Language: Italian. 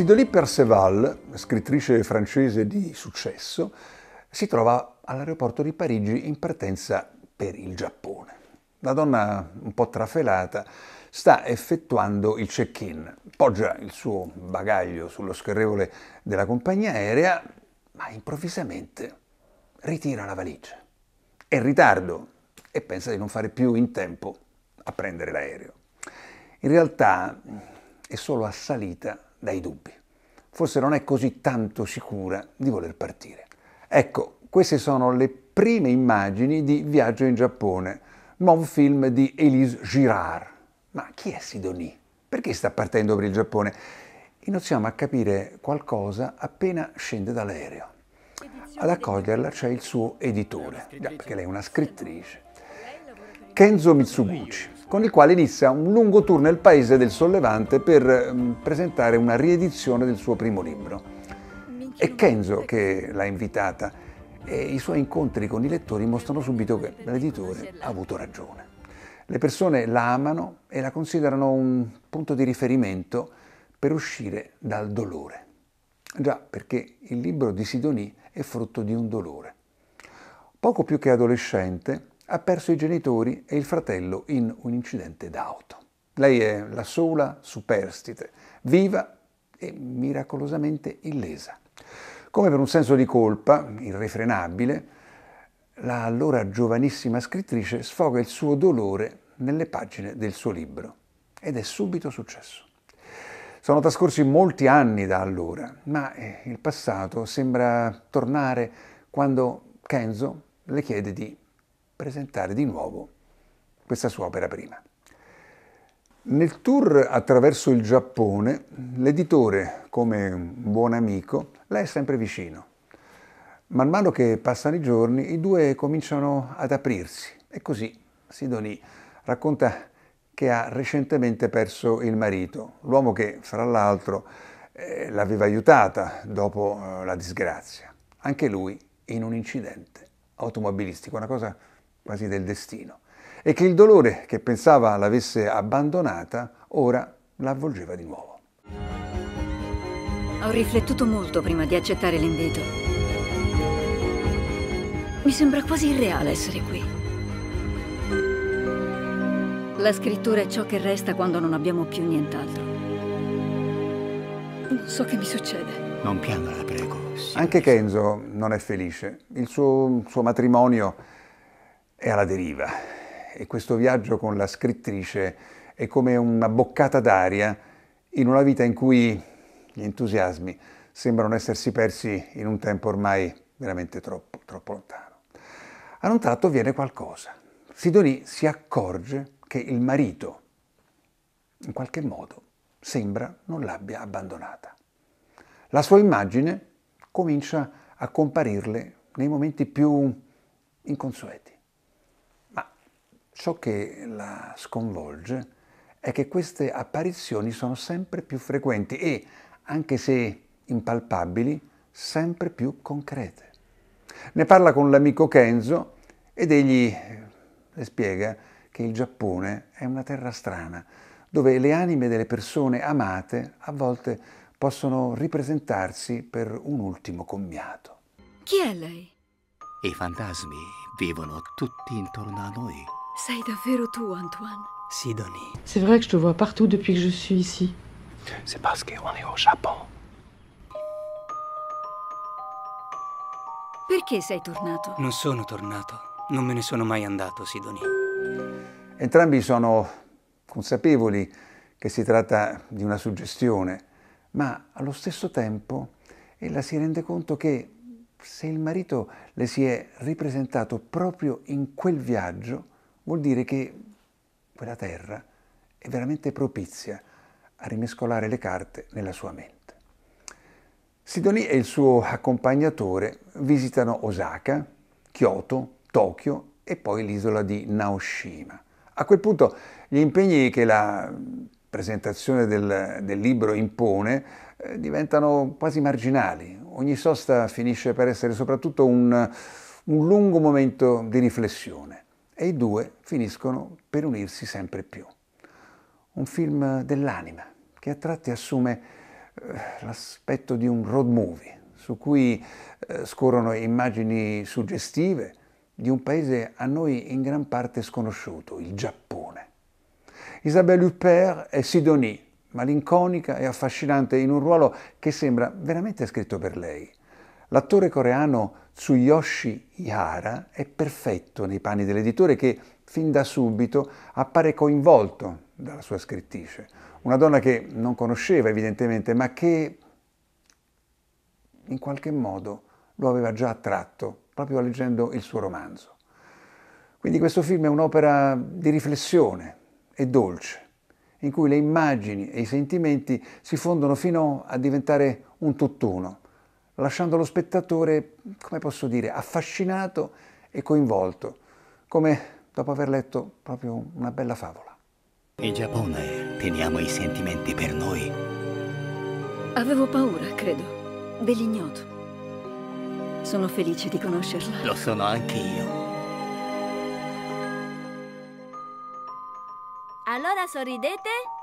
Sidonie Perceval, scrittrice francese di successo, si trova all'aeroporto di Parigi in partenza per il Giappone. La donna, un po' trafelata, sta effettuando il check-in, poggia il suo bagaglio sullo scherrevole della compagnia aerea, ma improvvisamente ritira la valigia. È in ritardo e pensa di non fare più in tempo a prendere l'aereo. In realtà è solo assalita dai dubbi forse non è così tanto sicura di voler partire. Ecco, queste sono le prime immagini di Viaggio in Giappone, nuovo film di Elise Girard. Ma chi è Sidonie? Perché sta partendo per il Giappone? Iniziamo a capire qualcosa appena scende dall'aereo. Ad accoglierla c'è il suo editore, già perché lei è una scrittrice. Kenzo Mitsuguchi, con il quale inizia un lungo tour nel paese del Sollevante per mm, presentare una riedizione del suo primo libro. È Kenzo che l'ha invitata e i suoi incontri con i lettori mostrano subito che l'editore ha avuto ragione. Le persone la amano e la considerano un punto di riferimento per uscire dal dolore. Già, perché il libro di Sidoni è frutto di un dolore. Poco più che adolescente, ha perso i genitori e il fratello in un incidente d'auto. Lei è la sola superstite, viva e miracolosamente illesa. Come per un senso di colpa irrefrenabile, la allora giovanissima scrittrice sfoga il suo dolore nelle pagine del suo libro ed è subito successo. Sono trascorsi molti anni da allora, ma eh, il passato sembra tornare quando Kenzo le chiede di presentare di nuovo questa sua opera prima. Nel tour attraverso il Giappone, l'editore, come un buon amico, la è sempre vicino. Man mano che passano i giorni, i due cominciano ad aprirsi e così Sidoni racconta che ha recentemente perso il marito, l'uomo che, fra l'altro, eh, l'aveva aiutata dopo eh, la disgrazia, anche lui in un incidente automobilistico, una cosa quasi del destino, e che il dolore che pensava l'avesse abbandonata ora l'avvolgeva di nuovo. Ho riflettuto molto prima di accettare l'invito. Mi sembra quasi irreale essere qui. La scrittura è ciò che resta quando non abbiamo più nient'altro. Non so che mi succede. Non pianga, la prego. Sì, Anche Kenzo non è felice. Il suo, suo matrimonio è alla deriva e questo viaggio con la scrittrice è come una boccata d'aria in una vita in cui gli entusiasmi sembrano essersi persi in un tempo ormai veramente troppo, troppo lontano. A un tratto viene qualcosa. Sidoni si accorge che il marito, in qualche modo, sembra non l'abbia abbandonata. La sua immagine comincia a comparirle nei momenti più inconsueti. Ciò che la sconvolge è che queste apparizioni sono sempre più frequenti e, anche se impalpabili, sempre più concrete. Ne parla con l'amico Kenzo ed egli eh, le spiega che il Giappone è una terra strana, dove le anime delle persone amate a volte possono ripresentarsi per un ultimo commiato. Chi è lei? I fantasmi vivono tutti intorno a noi. Sei davvero tu, Antoine Sidonie. C'est vrai que je te vois partout depuis que je suis ici. C'est parce qu'on est au Japon. Perché sei tornato? Non sono tornato. Non me ne sono mai andato, Sidonie. Entrambi sono consapevoli che si tratta di una suggestione, ma allo stesso tempo ella si rende conto che se il marito le si è ripresentato proprio in quel viaggio, vuol dire che quella terra è veramente propizia a rimescolare le carte nella sua mente. Sidonie e il suo accompagnatore visitano Osaka, Kyoto, Tokyo e poi l'isola di Naoshima. A quel punto gli impegni che la presentazione del, del libro impone eh, diventano quasi marginali. Ogni sosta finisce per essere soprattutto un, un lungo momento di riflessione e i due finiscono per unirsi sempre più. Un film dell'anima che a tratti assume eh, l'aspetto di un road movie su cui eh, scorrono immagini suggestive di un paese a noi in gran parte sconosciuto, il Giappone. Isabelle Huppert è Sidonie, malinconica e affascinante in un ruolo che sembra veramente scritto per lei. L'attore coreano Tsuyoshi Ihara è perfetto nei panni dell'editore che fin da subito appare coinvolto dalla sua scrittrice, una donna che non conosceva evidentemente, ma che in qualche modo lo aveva già attratto proprio leggendo il suo romanzo. Quindi questo film è un'opera di riflessione e dolce, in cui le immagini e i sentimenti si fondono fino a diventare un tutt'uno, lasciando lo spettatore, come posso dire, affascinato e coinvolto, come dopo aver letto proprio una bella favola. In Giappone teniamo i sentimenti per noi. Avevo paura, credo, dell'ignoto. Sono felice di conoscerla. Lo sono anche io. Allora sorridete